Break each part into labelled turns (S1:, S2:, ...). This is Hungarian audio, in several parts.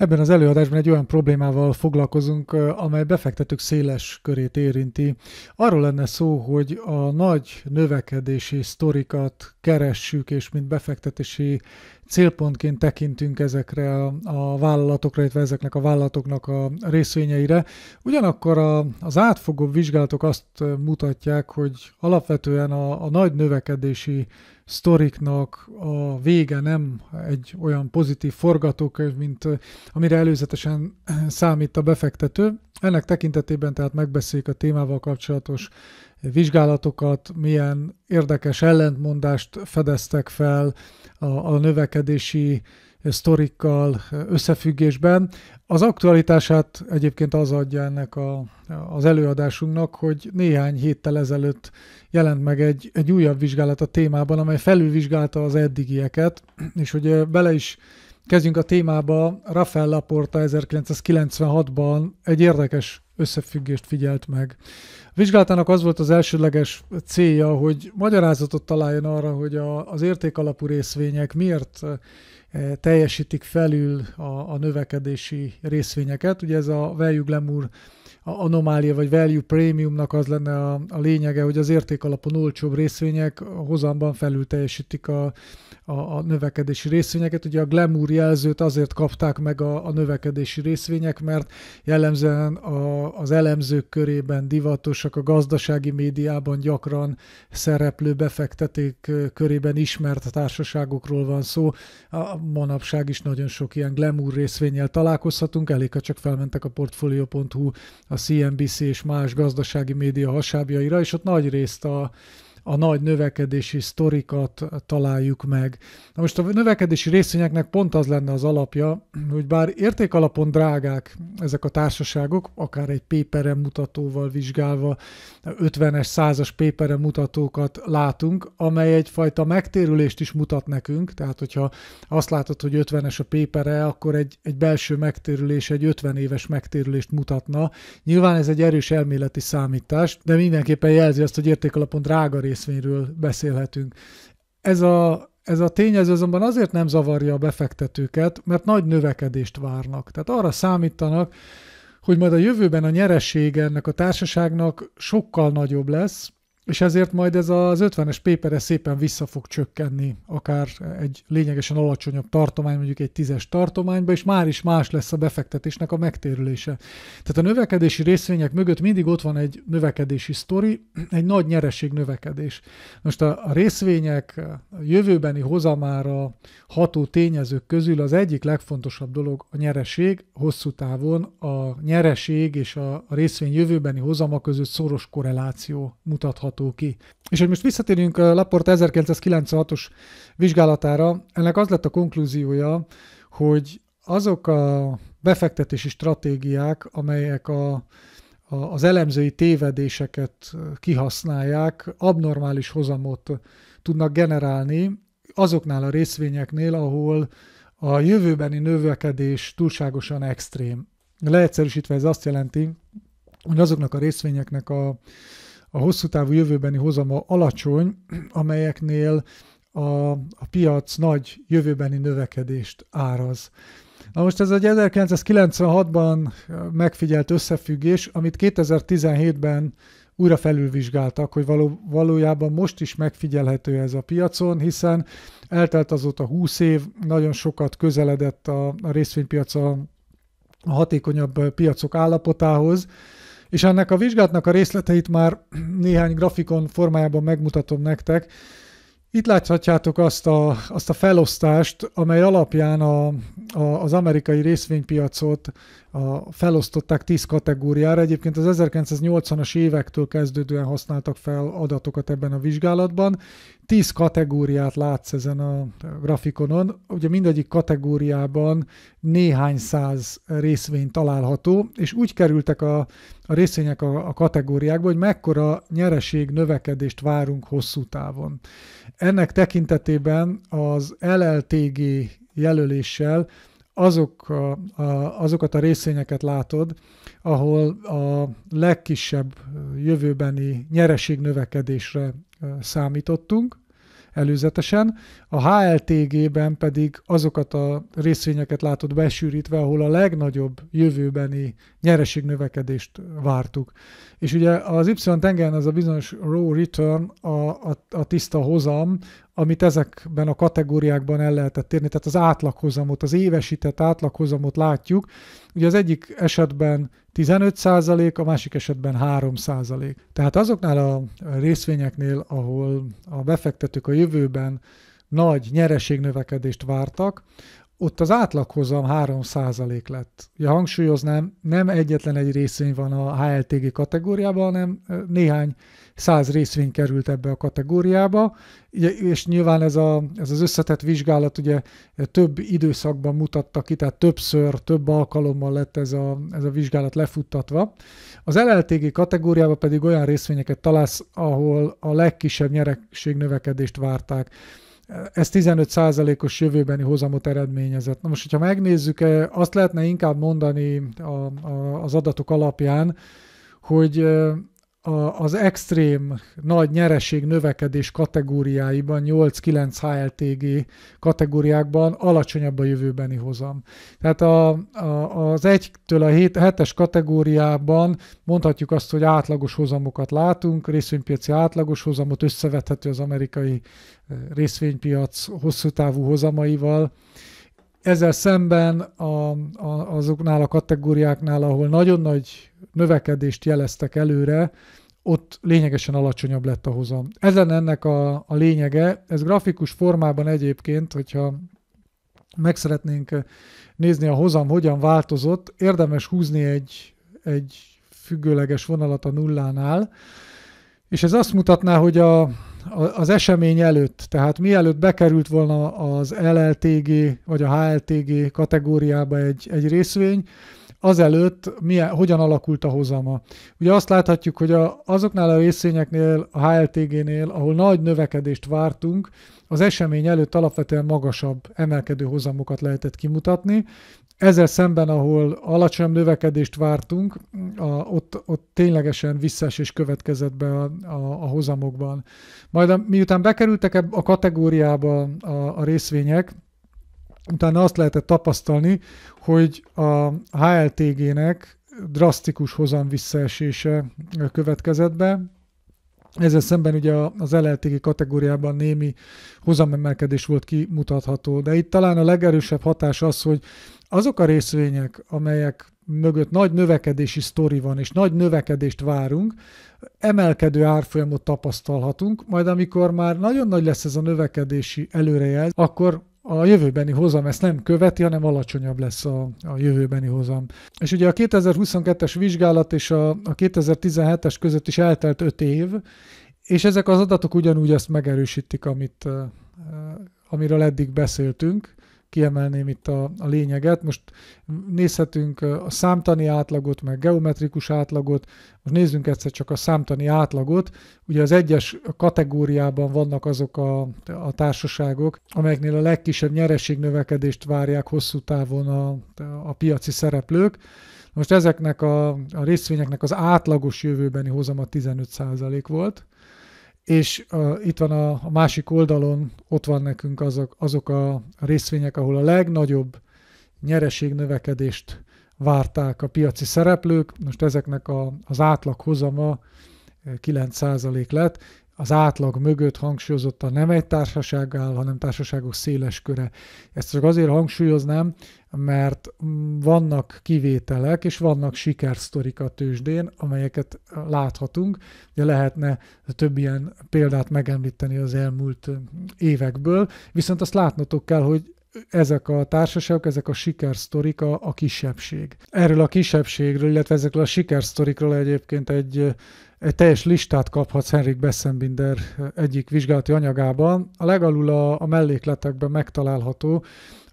S1: Ebben az előadásban egy olyan problémával foglalkozunk, amely befektetők széles körét érinti. Arról lenne szó, hogy a nagy növekedési sztorikat keressük, és mint befektetési célpontként tekintünk ezekre a, vállalatokra, illetve ezeknek a vállalatoknak a részvényeire. Ugyanakkor a, az átfogó vizsgálatok azt mutatják, hogy alapvetően a, a nagy növekedési sztoriknak a vége nem egy olyan pozitív forgatókönyv, mint amire előzetesen számít a befektető. Ennek tekintetében tehát megbeszéljük a témával kapcsolatos vizsgálatokat, milyen érdekes ellentmondást fedeztek fel a, a növekedési sztorikkal összefüggésben. Az aktualitását egyébként az adja ennek a, az előadásunknak, hogy néhány héttel ezelőtt jelent meg egy, egy újabb vizsgálat a témában, amely felülvizsgálta az eddigieket, és hogy bele is kezdjünk a témába. Rafael Laporta 1996-ban egy érdekes összefüggést figyelt meg. A vizsgálatának az volt az elsőleges célja, hogy magyarázatot találjon arra, hogy a, az értékalapú részvények miért e, teljesítik felül a, a növekedési részvényeket. Ugye ez a Value Glamour a anomália vagy value premiumnak az lenne a, a lényege, hogy az értékalapon olcsóbb részvények hozamban felül teljesítik a, a, a növekedési részvényeket. Ugye a glamour jelzőt azért kapták meg a, a növekedési részvények, mert jellemzően a, az elemzők körében divatosak, a gazdasági médiában gyakran szereplő befektetők körében ismert társaságokról van szó. A manapság is nagyon sok ilyen glamour részvényel találkozhatunk, elég, ha csak felmentek a portfolio.hu a CNBC és más gazdasági média hasábjaira, és ott nagy részt a, a nagy növekedési sztorikat találjuk meg. Na most a növekedési részvényeknek pont az lenne az alapja, hogy bár értékalapon drágák ezek a társaságok, akár egy péperem mutatóval vizsgálva, 50-es, 100-as péperem mutatókat látunk, amely egyfajta megtérülést is mutat nekünk, tehát hogyha azt látod, hogy 50-es a pépere, akkor egy, egy belső megtérülés, egy 50 éves megtérülést mutatna. Nyilván ez egy erős elméleti számítás, de mindenképpen jelzi azt, hogy értékalapon drága részvényről beszélhetünk. Ez a, ez a tényező azonban azért nem zavarja a befektetőket, mert nagy növekedést várnak. Tehát arra számítanak, hogy majd a jövőben a nyeresség ennek a társaságnak sokkal nagyobb lesz, és ezért majd ez az 50-es pépere szépen vissza fog csökkenni, akár egy lényegesen alacsonyabb tartomány, mondjuk egy tízes tartományba, és már is más lesz a befektetésnek a megtérülése. Tehát a növekedési részvények mögött mindig ott van egy növekedési sztori, egy nagy nyereség növekedés. Most a, részvények a jövőbeni hozamára ható tényezők közül az egyik legfontosabb dolog a nyereség, hosszú távon a nyereség és a részvény jövőbeni hozama között szoros korreláció mutatható található ki. És hogy most visszatérjünk eh, Laporta 1996-os vizsgálatára, ennek az lett a konklúziója, hogy azok a befektetési stratégiák, amelyek a, a, az elemzői tévedéseket eh, kihasználják, abnormális hozamot tudnak generálni azoknál a részvényeknél, ahol a jövőbeni növekedés túlságosan extrém. Leegyszerűsítve ez azt jelenti, hogy azoknak a részvényeknek a, a hosszú távú jövőbeni hozama alacsony, amelyeknél a, a piac nagy jövőbeni növekedést áraz. Na most ez egy 1996-ban megfigyelt összefüggés, amit 2017-ben újra felülvizsgáltak, hogy való, valójában most is megfigyelhető ez a piacon, hiszen eltelt azóta 20 év, nagyon sokat közeledett a, a részvénypiac a, a hatékonyabb piacok állapotához, és ennek a vizsgátnak a részleteit már néhány grafikon formájában megmutatom nektek. Itt láthatjátok azt a, azt a felosztást, amely alapján a, a, az amerikai részvénypiacot a, felosztották 10 kategóriára. Egyébként az 1980-as évektől kezdődően használtak fel adatokat ebben a vizsgálatban, tíz kategóriát látsz ezen a grafikonon, ugye mindegyik kategóriában néhány száz részvény található, és úgy kerültek a, a részvények a, a kategóriákba, hogy mekkora nyereség növekedést várunk hosszú távon. Ennek tekintetében az LLTG jelöléssel azok a, a, azokat a részvényeket látod, ahol a legkisebb jövőbeni nyereségnövekedésre számítottunk előzetesen, a HLTG-ben pedig azokat a részvényeket látod besűrítve, ahol a legnagyobb jövőbeni nyereségnövekedést vártuk. És ugye az y tengeren az a bizonyos raw return, a, a, a tiszta hozam, amit ezekben a kategóriákban el lehetett érni, tehát az átlaghozamot, az évesített átlaghozamot látjuk. Ugye az egyik esetben 15%, a másik esetben 3%. Tehát azoknál a részvényeknél, ahol a befektetők a jövőben nagy nyereségnövekedést vártak, ott az átlaghozam 3 lett. Ja, hangsúlyoznám, nem egyetlen egy részvény van a HLTG kategóriában, hanem néhány száz részvény került ebbe a kategóriába, és nyilván ez, a, ez az összetett vizsgálat ugye több időszakban mutatta ki, tehát többször, több alkalommal lett ez a, ez a vizsgálat lefuttatva. Az LLTG kategóriában pedig olyan részvényeket találsz, ahol a legkisebb növekedést várták ez 15%-os jövőbeni hozamot eredményezett. Na most, hogyha megnézzük, eh, azt lehetne inkább mondani a, a, az adatok alapján, hogy eh, a, az extrém nagy nyereség növekedés kategóriáiban, 8-9 HLTG kategóriákban alacsonyabb a jövőbeni hozam. Tehát a, a, az 1-től a 7, es kategóriában mondhatjuk azt, hogy átlagos hozamokat látunk, részvénypiaci átlagos hozamot összevethető az amerikai eh, részvénypiac hosszú távú hozamaival, ezzel szemben a, a, azoknál a kategóriáknál, ahol nagyon nagy növekedést jeleztek előre, ott lényegesen alacsonyabb lett a hozam. Ezen ennek a, a lényege, ez grafikus formában egyébként, hogyha meg szeretnénk nézni a hozam hogyan változott, érdemes húzni egy, egy függőleges vonalat a nullánál, és ez azt mutatná, hogy a, az esemény előtt, tehát mielőtt bekerült volna az LLTG vagy a HLTG kategóriába egy, egy részvény, azelőtt milyen, hogyan alakult a hozama. Ugye azt láthatjuk, hogy a, azoknál a részvényeknél, a HLTG-nél, ahol nagy növekedést vártunk, az esemény előtt alapvetően magasabb emelkedő hozamokat lehetett kimutatni, ezzel szemben, ahol alacsony növekedést vártunk, a, ott, ott ténylegesen visszaesés következett be a, a, a hozamokban. Majd a, miután bekerültek a kategóriába a, a részvények, utána azt lehetett tapasztalni, hogy a HLTG-nek drasztikus hozam visszaesése következett be, ezzel szemben ugye az LLTG kategóriában némi hozamemelkedés volt kimutatható, de itt talán a legerősebb hatás az, hogy azok a részvények, amelyek mögött nagy növekedési sztori van, és nagy növekedést várunk, emelkedő árfolyamot tapasztalhatunk, majd amikor már nagyon nagy lesz ez a növekedési előrejel, akkor a jövőbeni hozam ezt nem követi, hanem alacsonyabb lesz a, a jövőbeni hozam. És ugye a 2022-es vizsgálat és a, a 2017-es között is eltelt 5 év, és ezek az adatok ugyanúgy ezt megerősítik, amit, eh, amiről eddig beszéltünk kiemelném itt a, a lényeget. Most nézhetünk a számtani átlagot, meg geometrikus átlagot. Most nézzünk egyszer csak a számtani átlagot. Ugye az egyes kategóriában vannak azok a, a társaságok, amelyeknél a legkisebb nyereségnövekedést várják hosszú távon a, a piaci szereplők. Most ezeknek a, a részvényeknek az átlagos jövőbeni hozama 15% volt és uh, itt van a, a másik oldalon, ott van nekünk azok, azok a részvények, ahol a legnagyobb nyereségnövekedést várták a piaci szereplők. Most ezeknek a, az átlag hozama 9% lett. Az átlag mögött a nem egy társaság áll, hanem társaságok széles köre. Ezt csak azért hangsúlyoznám, mert mm, vannak kivételek, és vannak sikersztorik a tőzsdén, amelyeket láthatunk. Ugye lehetne több ilyen példát megemlíteni az elmúlt mm, évekből, viszont azt látnotok kell, hogy ezek a társaságok, ezek a sikersztorik a, a kisebbség. Erről a kisebbségről, illetve ezekről a sikersztorikról egyébként egy, egy teljes listát kaphatsz Henrik Bessenbinder egyik vizsgálati anyagában. A legalul a, a mellékletekben megtalálható,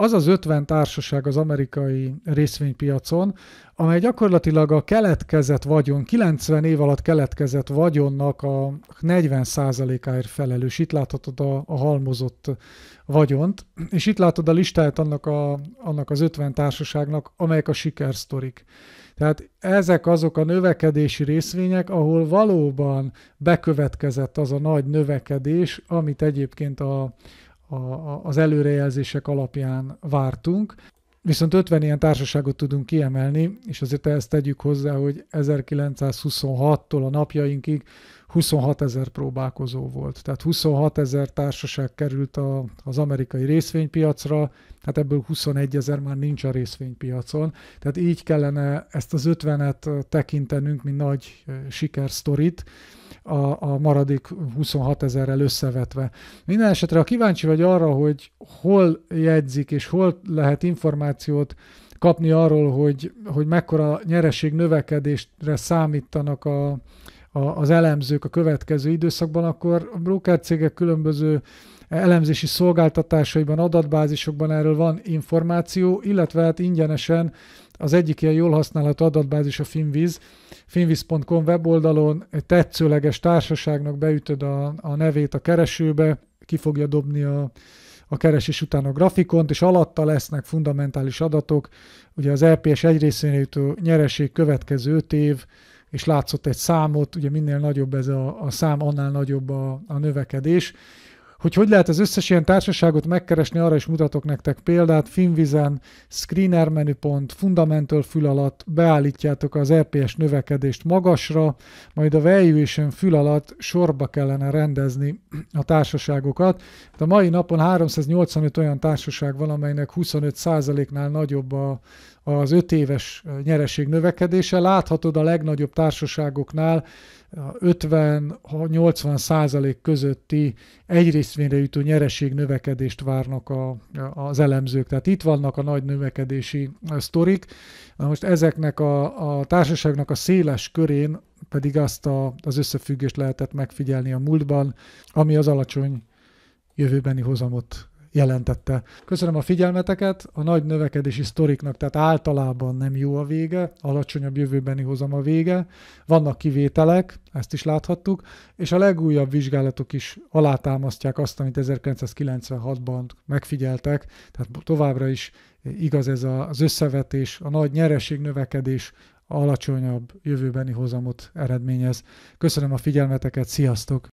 S1: az az 50 társaság az amerikai részvénypiacon, amely gyakorlatilag a keletkezett vagyon, 90 év alatt keletkezett vagyonnak a 40%-áért felelős. Itt láthatod a, a halmozott vagyont, és itt látod a listáját annak, a, annak az 50 társaságnak, amelyek a sikersztorik. Tehát ezek azok a növekedési részvények, ahol valóban bekövetkezett az a nagy növekedés, amit egyébként a, a, a, az előrejelzések alapján vártunk. Viszont 50 ilyen társaságot tudunk kiemelni, és azért ezt tegyük hozzá, hogy 1926-tól a napjainkig 26 ezer próbálkozó volt. Tehát 26 ezer társaság került a, az amerikai részvénypiacra, hát ebből 21 ezer már nincs a részvénypiacon. Tehát így kellene ezt az 50-et tekintenünk, mint nagy eh, sikersztorit, a, a maradék 26 ezerrel összevetve. Minden esetre, ha kíváncsi vagy arra, hogy hol jegyzik és hol lehet információt kapni arról, hogy, hogy mekkora nyereség növekedésre számítanak a, a, az elemzők a következő időszakban, akkor a broker cégek különböző elemzési szolgáltatásaiban, adatbázisokban erről van információ, illetve hát ingyenesen az egyik ilyen jól használható adatbázis a Finviz, finviz.com weboldalon egy tetszőleges társaságnak beütöd a, a nevét a keresőbe, ki fogja dobni a, a keresés után a grafikont, és alatta lesznek fundamentális adatok, ugye az LPS egy részén jutó nyereség következő 5 év, és látszott egy számot, ugye minél nagyobb ez a, a szám, annál nagyobb a, a növekedés, hogy hogy lehet az összes ilyen társaságot megkeresni, arra is mutatok nektek példát, Finvizen, Screener menüpont, Fundamental fül alatt beállítjátok az RPS e növekedést magasra, majd a Valuation fül alatt sorba kellene rendezni a társaságokat. De a mai napon 385 olyan társaság van, amelynek 25%-nál nagyobb a, az öt éves nyereség növekedése. Láthatod a legnagyobb társaságoknál, 50-80 százalék közötti egyrésztvényre jutó nyereség növekedést várnak a, az elemzők. Tehát itt vannak a nagy növekedési sztorik. Na most ezeknek a, a társaságnak a széles körén pedig azt a, az összefüggést lehetett megfigyelni a múltban, ami az alacsony jövőbeni hozamot jelentette. Köszönöm a figyelmeteket, a nagy növekedési sztoriknak tehát általában nem jó a vége, alacsonyabb jövőbeni hozam a vége, vannak kivételek, ezt is láthattuk, és a legújabb vizsgálatok is alátámasztják azt, amit 1996-ban megfigyeltek, tehát továbbra is igaz ez az összevetés, a nagy nyereség növekedés alacsonyabb jövőbeni hozamot eredményez. Köszönöm a figyelmeteket, sziasztok!